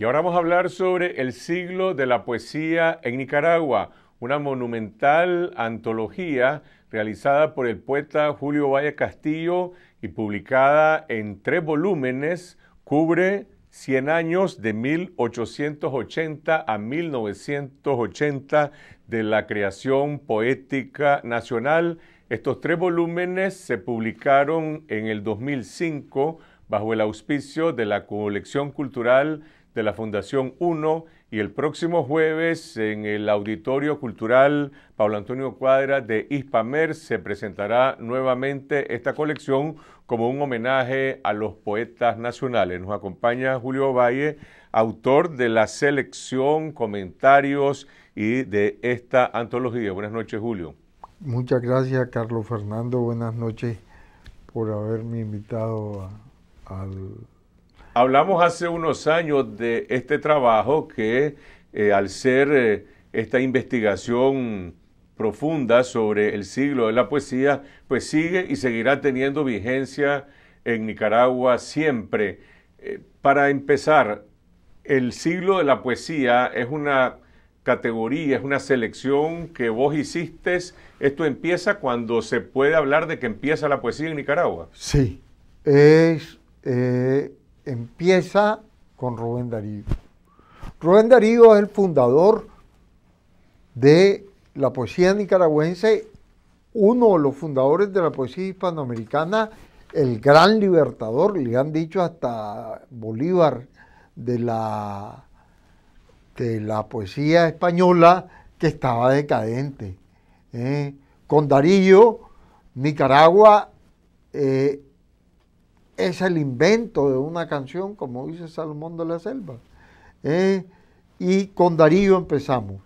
Y ahora vamos a hablar sobre el siglo de la poesía en Nicaragua, una monumental antología realizada por el poeta Julio Valle Castillo y publicada en tres volúmenes, cubre 100 años de 1880 a 1980 de la creación poética nacional. Estos tres volúmenes se publicaron en el 2005 bajo el auspicio de la colección cultural de la Fundación 1 y el próximo jueves en el Auditorio Cultural Pablo Antonio Cuadra de ISPAMER se presentará nuevamente esta colección como un homenaje a los poetas nacionales. Nos acompaña Julio Valle, autor de la selección, comentarios y de esta antología. Buenas noches, Julio. Muchas gracias, Carlos Fernando. Buenas noches por haberme invitado al Hablamos hace unos años de este trabajo que eh, al ser eh, esta investigación profunda sobre el siglo de la poesía, pues sigue y seguirá teniendo vigencia en Nicaragua siempre. Eh, para empezar, el siglo de la poesía es una categoría, es una selección que vos hiciste. Esto empieza cuando se puede hablar de que empieza la poesía en Nicaragua. Sí, es empieza con Rubén Darío. Rubén Darío es el fundador de la poesía nicaragüense, uno de los fundadores de la poesía hispanoamericana, el gran libertador, le han dicho hasta Bolívar de la, de la poesía española que estaba decadente. ¿eh? con Darío, Nicaragua eh, es el invento de una canción, como dice Salomón de la Selva. ¿eh? y con Darío empezamos.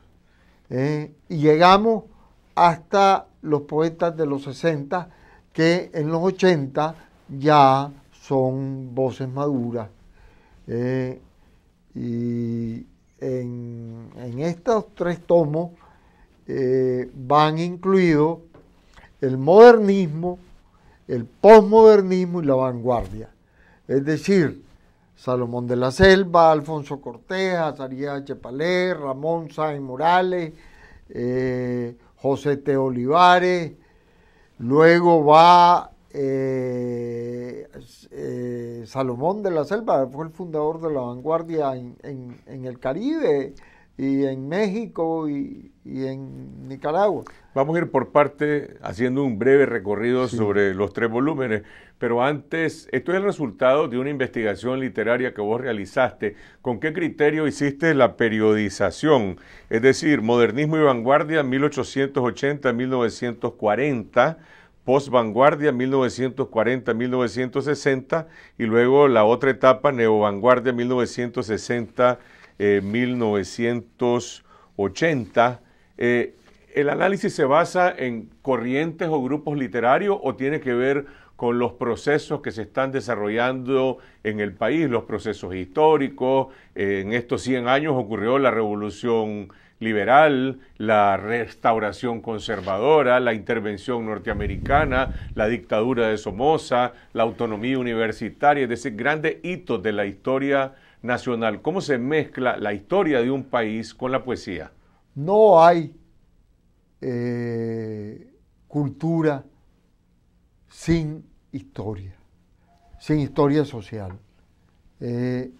¿eh? y llegamos hasta los poetas de los 60, que en los 80 ya son voces maduras. ¿eh? y en, estos tres tomos van incluidos el modernismo, el posmodernismo y la vanguardia. Es decir, Salomón de la Selva, Alfonso Cortés, Azaría Chepalé, Ramón Sáenz Morales, eh, José T. Olivares, luego va eh, eh, Salomón de la Selva, fue el fundador de la vanguardia en el Caribe, y en México y, en Nicaragua. Vamos a ir por parte haciendo un breve recorrido sobre los tres volúmenes, pero antes, esto es el resultado de una investigación literaria que vos realizaste. ¿Con qué criterio hiciste la periodización? Es decir, modernismo y vanguardia 1880-1940 post-vanguardia 1940-1960 y luego la otra etapa, neovanguardia 1960 1980. Eh, eh, ¿El análisis se basa en corrientes o grupos literarios o tiene que ver con los procesos que se están desarrollando en el país, los procesos históricos? Eh, en estos 100 años ocurrió la revolución liberal, la restauración conservadora, la intervención norteamericana, la dictadura de Somoza, la autonomía universitaria, es ese grandes hitos de la historia nacional. ¿Cómo se mezcla la historia de un país con la poesía? No hay eh, cultura sin historia, sin historia social. Eh,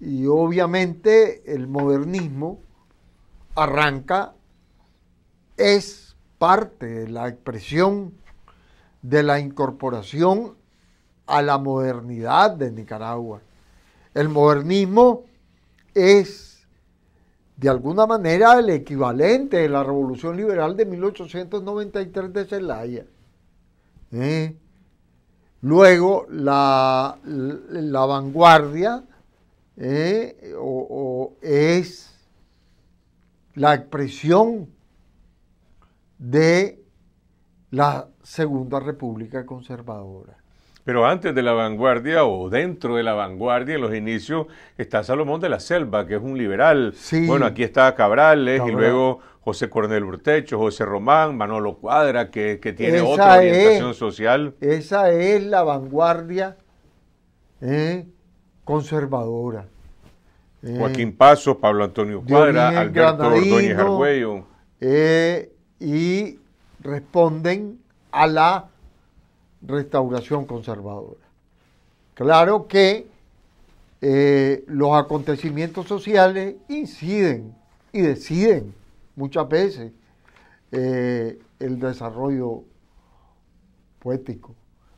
y obviamente el modernismo arranca, es parte de la expresión de la incorporación a la modernidad de Nicaragua. El modernismo es, de alguna manera, el equivalente de la Revolución Liberal de 1893 de Zelaya ¿eh? Luego, la, la vanguardia ¿eh? es la expresión de la Segunda República Conservadora. Pero antes de la vanguardia o dentro de la vanguardia, en los inicios, está Salomón de la Selva, que es un liberal. Bueno, aquí está Cabrales y luego José Cornel Urtecho, José Román, Manolo Cuadra, que, tiene otra orientación social. Esa es la vanguardia ¿eh? conservadora. ¿eh? Joaquín Pasos, Pablo Antonio Cuadra, Alberto Ordóñez ¿eh? y responden a la restauración conservadora. Claro que eh, los acontecimientos sociales inciden y deciden muchas veces eh, el desarrollo poético.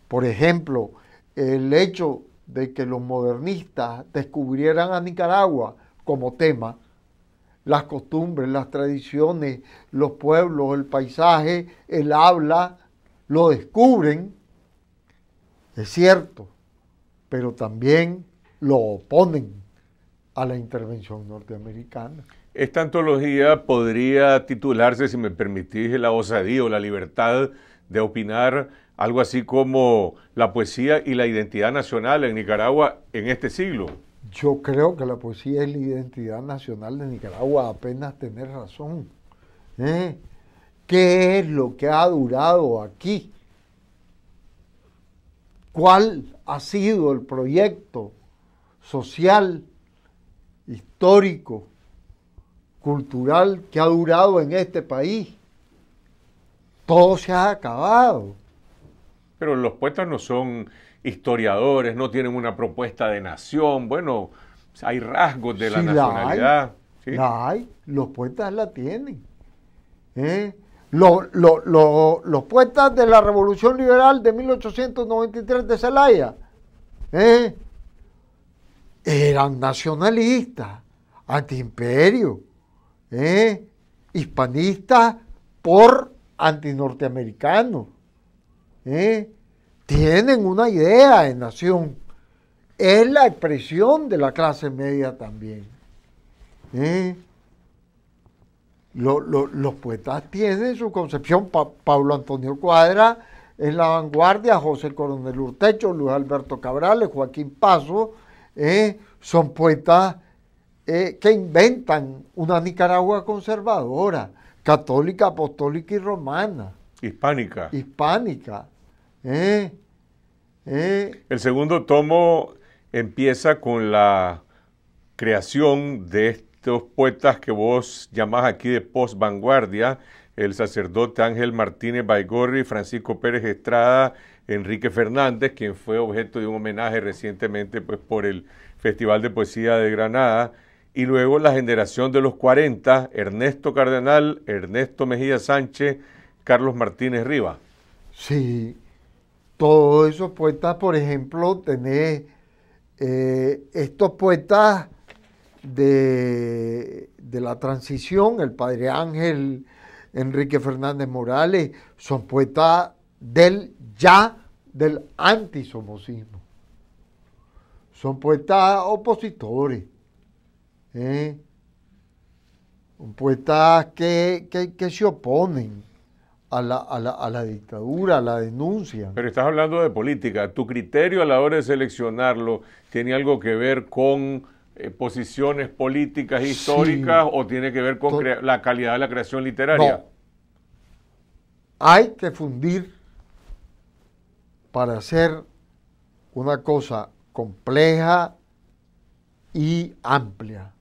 Por ejemplo, el hecho de que los modernistas descubrieran a Nicaragua como tema, las costumbres, las tradiciones, los pueblos, el paisaje, el habla, lo descubren es cierto, pero también lo oponen a la intervención norteamericana. Esta antología podría titularse, si me permitís, la osadía o la libertad de opinar algo así como la poesía y la identidad nacional en Nicaragua en este siglo. Yo creo que la poesía es la identidad nacional de Nicaragua, apenas tener razón. ¿eh? ¿Qué es lo que ha durado aquí cuál ha sido el proyecto social, histórico, cultural que ha durado en este país. Todo se ha acabado. Pero los poetas no son historiadores, no tienen una propuesta de nación. Bueno, hay rasgos de la nacionalidad. La hay, hay, los poetas la tienen. ¿eh? los, los, poetas de la Revolución Liberal de 1893 de Zelaya ¿eh? eran nacionalistas, antiimperio, ¿eh? hispanistas por antinorteamericanos. ¿eh? Tienen una idea de nación. Es la expresión de la clase media también. ¿eh? los poetas tienen su concepción, Pablo Antonio Cuadra es la vanguardia, José Coronel Urtecho, Luis Alberto Cabrales, Joaquín Paso, eh, son poetas eh, que inventan una Nicaragua conservadora, católica, apostólica y romana. Hispánica. Hispánica. Eh, el segundo tomo empieza con la creación de estos poetas que vos llamás aquí de post vanguardia, el sacerdote Ángel Martínez Baigorri, Francisco Pérez Estrada, Enrique Fernández, quien fue objeto de un homenaje recientemente pues, por el Festival de Poesía de Granada, y luego la generación de los 40, Ernesto Cardenal, Ernesto Mejía Sánchez, Carlos Martínez Riva Sí, todos esos poetas, por ejemplo, tenés eh, estos poetas de, la transición, el padre Ángel, Enrique Fernández Morales, son poetas del ya, del antisomocismo. Son poetas opositores. ¿eh? son Poetas que, que, se oponen a la, a la, dictadura, a la denuncia. Pero estás hablando de política. ¿Tu criterio a la hora de seleccionarlo tiene algo que ver con eh, posiciones políticas históricas o tiene que ver con la calidad de la creación literaria? Hay que fundir para hacer una cosa compleja y amplia.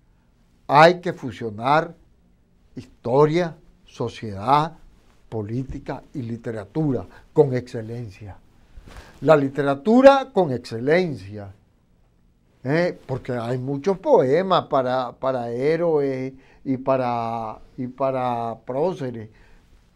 Hay que fusionar historia, sociedad, política y literatura con excelencia. La literatura con excelencia ¿eh? porque hay muchos poemas para, para héroes y para, y para próceres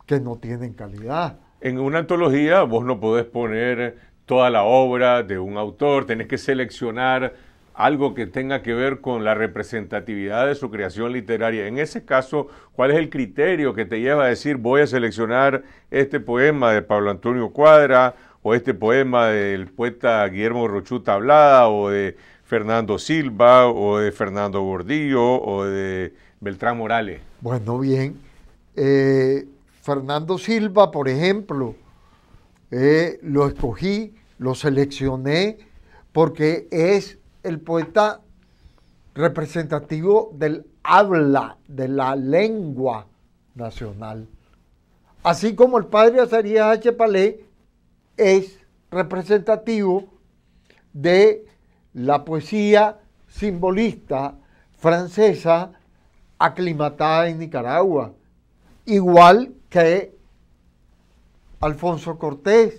que no tienen calidad. En una antología vos no podés poner toda la obra de un autor, tenés que seleccionar algo que tenga que ver con la representatividad de su creación literaria. En ese caso, ¿cuál es el criterio que te lleva a decir voy a seleccionar este poema de Pablo Antonio Cuadra o este poema del poeta Guillermo Rochuta Tablada o de Fernando Silva o de Fernando Gordillo o de Beltrán Morales? Bueno, bien. Eh, Fernando Silva, por ejemplo, eh, lo escogí, lo seleccioné porque es el poeta representativo del habla, de la lengua nacional. Así como el padre Azarías H. Palé es representativo de la poesía simbolista francesa aclimatada en Nicaragua, igual que Alfonso Cortés,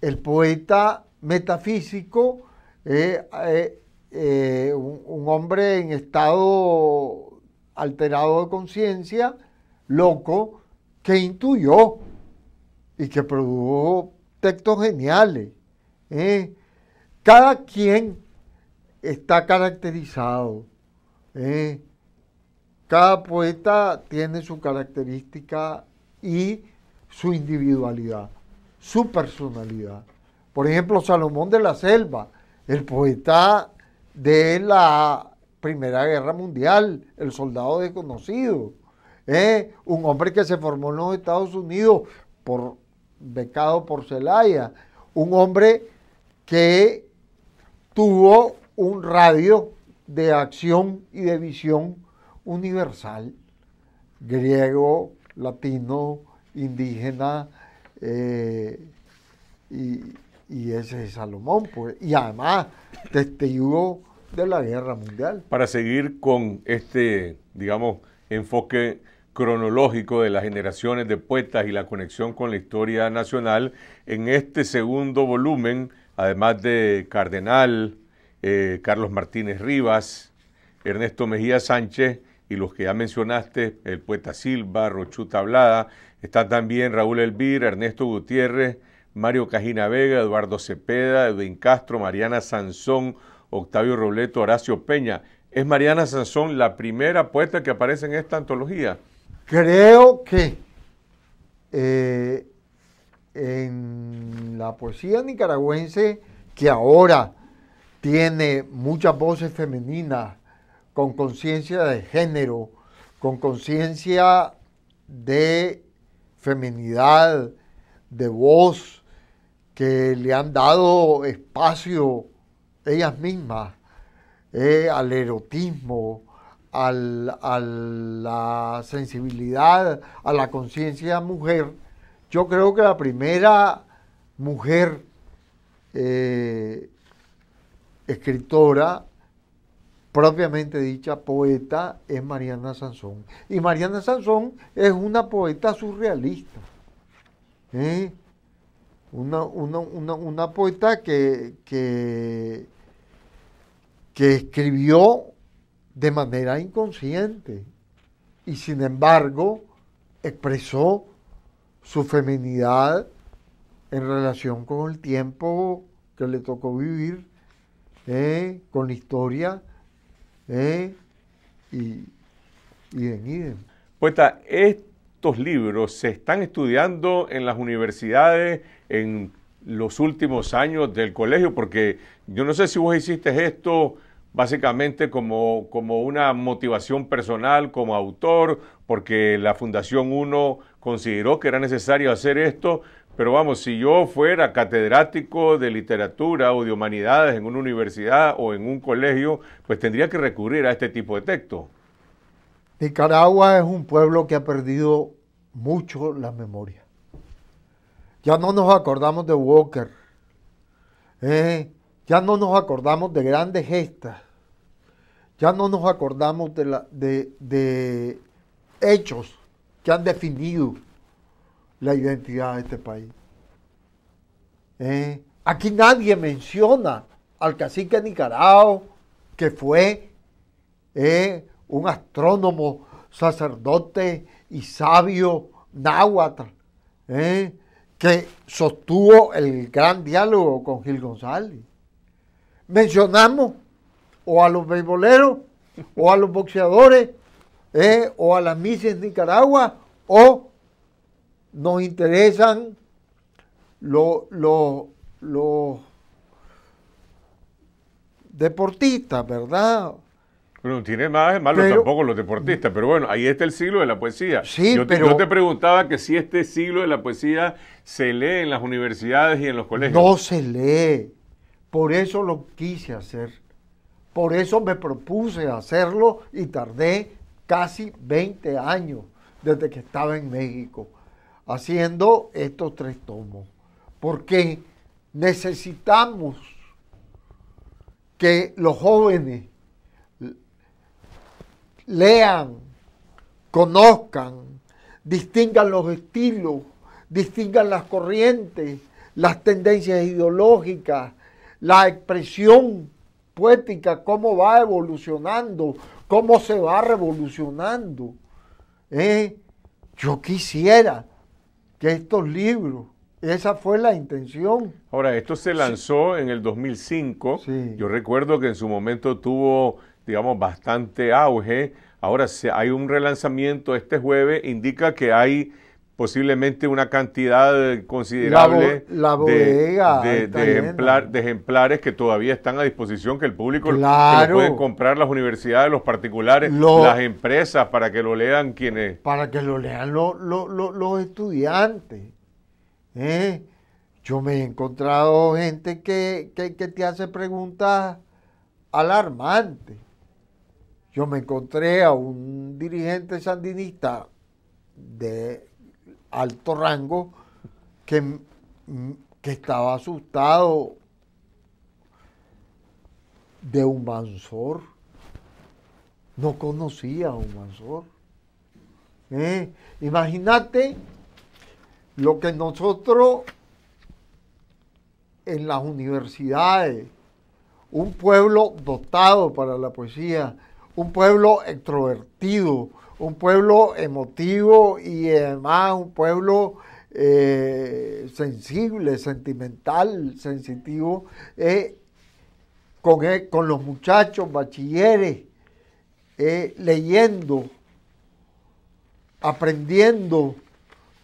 el poeta metafísico, eh, eh, eh, un, hombre en estado alterado de conciencia, loco, que intuyó y que produjo textos geniales. Cada quien está caracterizado. ¿eh? Cada poeta tiene su característica y su individualidad, su personalidad. Por ejemplo, Salomón de la Selva, el poeta de la Primera Guerra Mundial, el soldado desconocido, ¿eh? un hombre que se formó en los Estados Unidos por becado por Celaya, un hombre que tuvo un radio de acción y de visión universal, griego, latino, indígena, eh, y, ese es Salomón, pues, y además testigo de la guerra mundial. Para seguir con este, digamos, enfoque cronológico de las generaciones de poetas y la conexión con la historia nacional, en este segundo volumen, además de Cardenal, eh, Carlos Martínez Rivas, Ernesto Mejía Sánchez y los que ya mencionaste, el poeta Silva, Rochuta Tablada, está también Raúl Elvir, Ernesto Gutiérrez, Mario Cajina Vega, Eduardo Cepeda, Edwin Castro, Mariana Sansón, Octavio Robleto, Horacio Peña. ¿Es Mariana Sansón la primera poeta que aparece en esta antología? Creo que eh, en la poesía nicaragüense que ahora tiene muchas voces femeninas con conciencia de género, con conciencia de feminidad, de voz, que le han dado espacio ellas mismas eh, al erotismo, a la sensibilidad, a la conciencia mujer. Yo creo que la primera mujer eh, escritora propiamente dicha, poeta, es Mariana Sansón. Y Mariana Sansón es una poeta surrealista. ¿eh? Una, poeta que, que, que escribió de manera inconsciente y sin embargo expresó su feminidad en relación con el tiempo que le tocó vivir ¿Eh? con historia ¿eh? y, en idem. estos libros se están estudiando en las universidades en los últimos años del colegio, porque yo no sé si vos hiciste esto básicamente como, como una motivación personal como autor, porque la Fundación 1 consideró que era necesario hacer esto, pero vamos, si yo fuera catedrático de literatura o de humanidades en una universidad o en un colegio, pues tendría que recurrir a este tipo de texto. Nicaragua es un pueblo que ha perdido mucho la memoria. Ya no nos acordamos de Walker. ¿eh? ya no nos acordamos de grandes gestas. Ya no nos acordamos de, la, de, de hechos que han definido la identidad de este país. ¿Eh? aquí nadie menciona al cacique Nicaragua, que fue ¿eh? un astrónomo, sacerdote y sabio náhuatl, ¿eh? que sostuvo el gran diálogo con Gil González. Mencionamos o a los beisboleros, o a los boxeadores, o a las de Nicaragua, o nos interesan los, deportistas, ¿verdad? Bueno, tiene más malo tampoco los deportistas, pero bueno, ahí está el siglo de la poesía. Sí, yo, te, yo te preguntaba que si este siglo de la poesía se lee en las universidades y en los colegios. No se lee. Por eso lo quise hacer. Por eso me propuse hacerlo y tardé casi 20 años desde que estaba en México haciendo estos tres tomos, porque necesitamos que los jóvenes lean, conozcan, distingan los estilos, distingan las corrientes, las tendencias ideológicas, la expresión poética, cómo va evolucionando, cómo se va revolucionando. ¿Eh? Yo quisiera estos libros, esa fue la intención. Ahora, esto se lanzó en el 2005. Yo recuerdo que en su momento tuvo, digamos, bastante auge. Ahora hay un relanzamiento este jueves, indica que hay posiblemente una cantidad eh, considerable de, ejemplares que todavía están a disposición, que el público puede lo pueden comprar las universidades, los particulares, las empresas, para que lo lean quienes... Para que lo lean los estudiantes. ¿eh? Yo me he encontrado gente que, que te hace preguntas alarmantes. Yo me encontré a un dirigente sandinista de alto rango que, estaba asustado de un Mansor. No conocía a un Mansor. ¿eh? Imagínate lo que nosotros en las universidades, un pueblo dotado para la poesía, un pueblo extrovertido, un pueblo emotivo y además un pueblo eh, sensible, sentimental, sensitivo, eh, con, eh, con, los muchachos, bachilleres, leyendo, aprendiendo,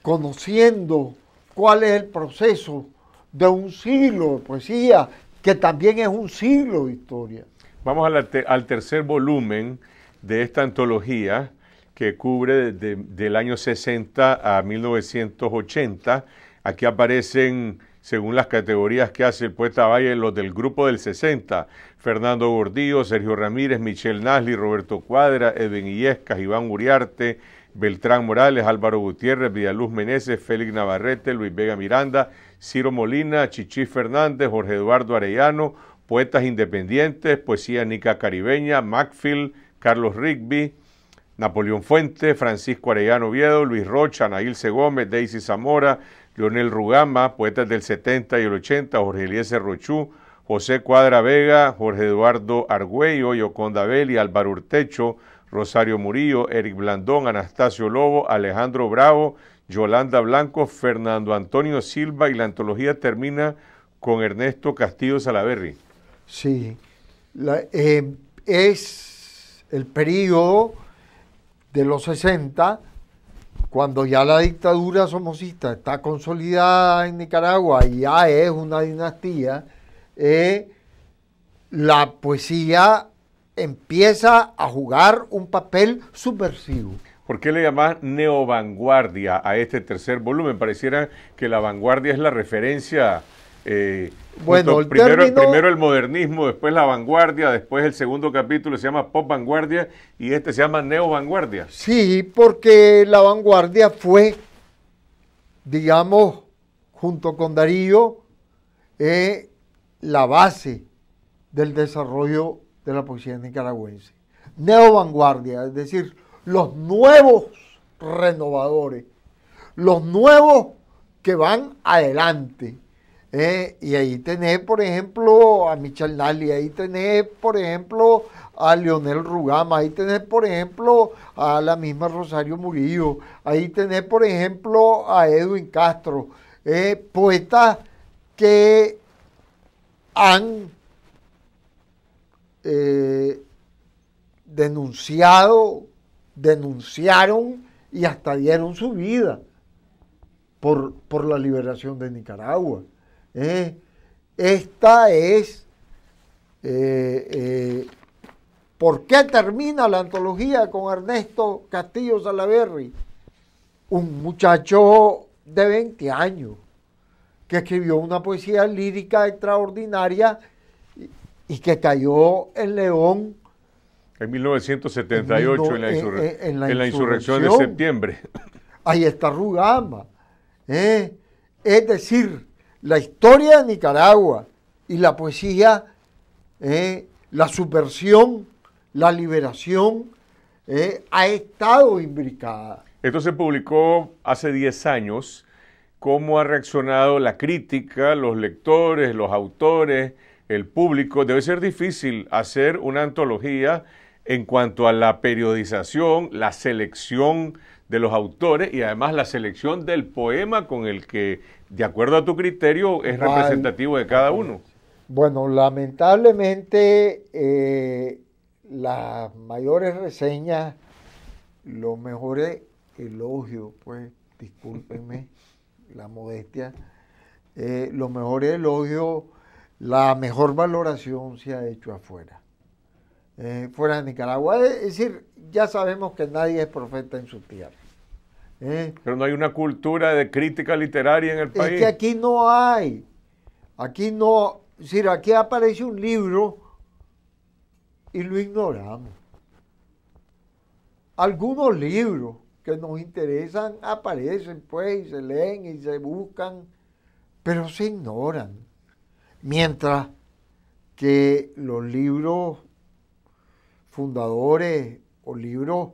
conociendo cuál es el proceso de un siglo de poesía, que también es un siglo de historia. Vamos al tercer volumen de esta antología, que cubre desde del año 60 a 1980. Aquí aparecen, según las categorías que hace el Poeta Valle, los del grupo del 60. Fernando Gordillo, Sergio Ramírez, Michelle Nasli, Roberto Cuadra, Edwin Illescas, Iván Uriarte, Beltrán Morales, Álvaro Gutiérrez, Vidaluz Meneses, Félix Navarrete, Luis Vega Miranda, Ciro Molina, Chichi Fernández, Jorge Eduardo Arellano, poetas independientes, poesía nica caribeña, Macfield, Carlos Rigby, Napoleón Fuente, Francisco Arellano Oviedo, Luis Rocha, C. Gómez, Daisy Zamora, Leonel Rugama, poetas del 70 y el 80, Jorge Eliezer Rochú, José Cuadra Vega, Jorge Eduardo Argüello, Yoconda Belli, Álvaro Urtecho, Rosario Murillo, Eric Blandón, Anastasio Lobo, Alejandro Bravo, Yolanda Blanco, Fernando Antonio Silva y la antología termina con Ernesto Castillo Salaverry. Sí, eh, es el periodo de los 60, cuando ya la dictadura somocista está consolidada en Nicaragua y ya es una dinastía, eh, la poesía empieza a jugar un papel subversivo. ¿Por qué le llamás neovanguardia a este tercer volumen? Pareciera que la vanguardia es la referencia eh, bueno, el primero, el modernismo, después la vanguardia, después el segundo capítulo se llama Pop Vanguardia y este se llama Neo Vanguardia. Sí, porque la vanguardia fue, digamos, junto con Darío, eh, la base del desarrollo de la poesía nicaragüense. Neo Vanguardia, es decir, los nuevos renovadores, los nuevos que van adelante ¿eh? y ahí tenés, por ejemplo, a Michel Nali, ahí tenés, por ejemplo, a Leonel Rugama, ahí tenés, por ejemplo, a la misma Rosario Murillo, ahí tenés, por ejemplo, a Edwin Castro, ¿eh? poetas que han eh, denunciado, denunciaron y hasta dieron su vida por, por la liberación de Nicaragua. ¿Eh? esta es, eh, eh, ¿por qué termina la antología con Ernesto Castillo Salaverri? Un muchacho de 20 años que escribió una poesía lírica extraordinaria y, que cayó en León en 1978, en, la, insurrección. de septiembre. Ahí está Rugama. Es decir, la historia de Nicaragua y la poesía, eh, la subversión, la liberación, eh, ha estado imbricada. Esto se publicó hace 10 años. ¿Cómo ha reaccionado la crítica, los lectores, los autores, el público? Debe ser difícil hacer una antología en cuanto a la periodización, la selección de los autores y además la selección del poema con el que de acuerdo a tu criterio, es representativo de cada uno. Bueno, lamentablemente eh, las mayores reseñas, los mejores elogios, pues discúlpenme la modestia, eh, los mejores elogios, la mejor valoración se ha hecho afuera, eh, fuera de Nicaragua. Es decir, ya sabemos que nadie es profeta en su tierra. Eh. Pero no hay una cultura de crítica literaria en el país. Es que aquí no hay. Aquí no. Es decir, aquí aparece un libro y lo ignoramos. Algunos libros que nos interesan aparecen, pues, y se leen y se buscan, pero se ignoran. Mientras que los libros fundadores o libros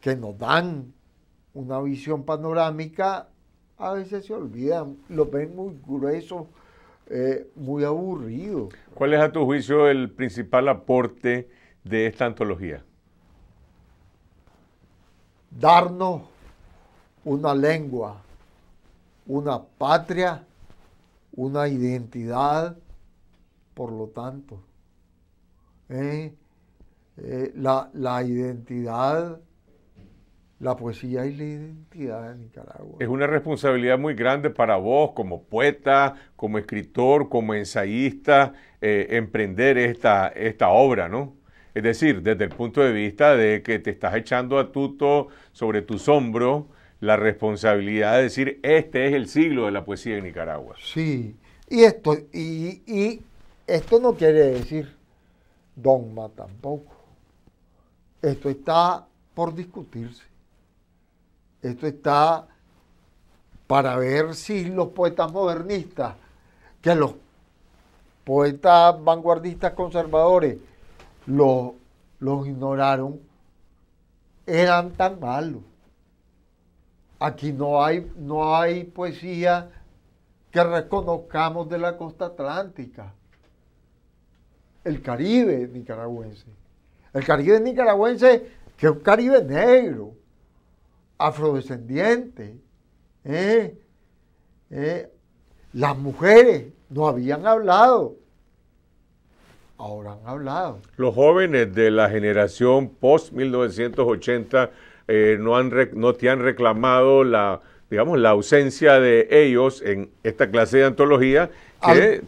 que nos dan una visión panorámica, a veces se olvida, lo ven muy grueso, eh, muy aburrido. ¿Cuál es a tu juicio el principal aporte de esta antología? Darnos una lengua, una patria, una identidad, por lo tanto. ¿eh? Eh, la, la identidad la poesía y la identidad de Nicaragua. Es una responsabilidad muy grande para vos como poeta, como escritor, como ensayista, eh, emprender esta, esta obra, ¿no? Es decir, desde el punto de vista de que te estás echando a tuto sobre tus hombros la responsabilidad de decir, este es el siglo de la poesía en Nicaragua. Sí, y esto, y esto no quiere decir dogma tampoco. Esto está por discutirse. Esto está para ver si los poetas modernistas, que los poetas vanguardistas conservadores los, los ignoraron, eran tan malos. Aquí no hay, no hay poesía que reconozcamos de la costa atlántica, el Caribe nicaragüense. El Caribe nicaragüense, que es un Caribe negro, afrodescendientes, ¿eh? ¿Eh? las mujeres no habían hablado, ahora han hablado. Los jóvenes de la generación post 1980 eh, no, han no te han reclamado la, digamos, la ausencia de ellos en esta clase de antología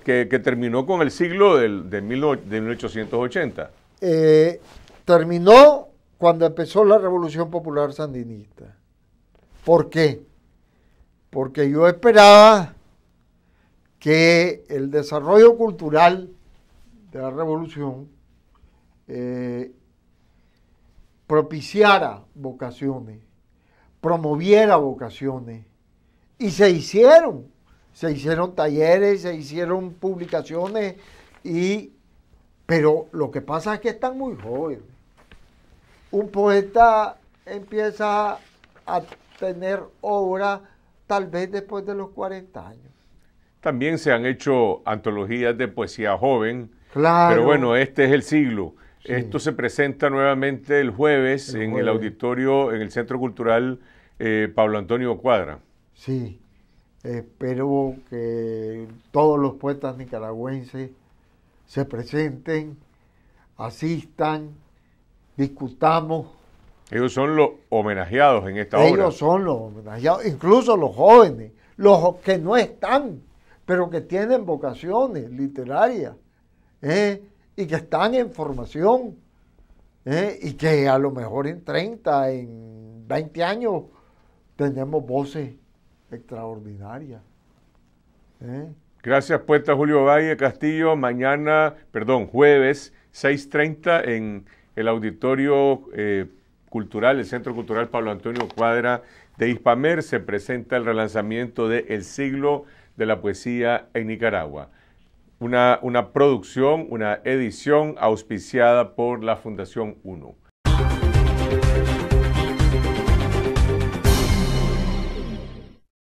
que, terminó con el siglo del, de, de 1880. terminó cuando empezó la Revolución Popular Sandinista. ¿Por qué? Porque yo esperaba que el desarrollo cultural de la revolución eh, propiciara vocaciones, promoviera vocaciones. Y se hicieron, se hicieron talleres, se hicieron publicaciones, y, pero lo que pasa es que están muy jóvenes. Un poeta empieza a tener obra tal vez después de los 40 años. También se han hecho antologías de poesía joven. Claro. Pero bueno, este es el siglo. Esto se presenta nuevamente el jueves, en el auditorio, en el Centro Cultural eh, Pablo Antonio Cuadra. Sí, espero que todos los poetas nicaragüenses se presenten, asistan, discutamos ellos son los homenajeados en esta obra. Ellos son los homenajeados, incluso los jóvenes, los que no están, pero que tienen vocaciones literarias ¿eh? y que están en formación ¿eh? y que a lo mejor en 30, en 20 años tenemos voces extraordinarias. ¿eh? Gracias, puesta Julio Valle Castillo. Mañana, perdón, jueves 6.30 en el auditorio cultural, el Centro Cultural Pablo Antonio Cuadra de Hispamer, se presenta el relanzamiento de El siglo de la poesía en Nicaragua. Una, una producción, una edición auspiciada por la Fundación UNO.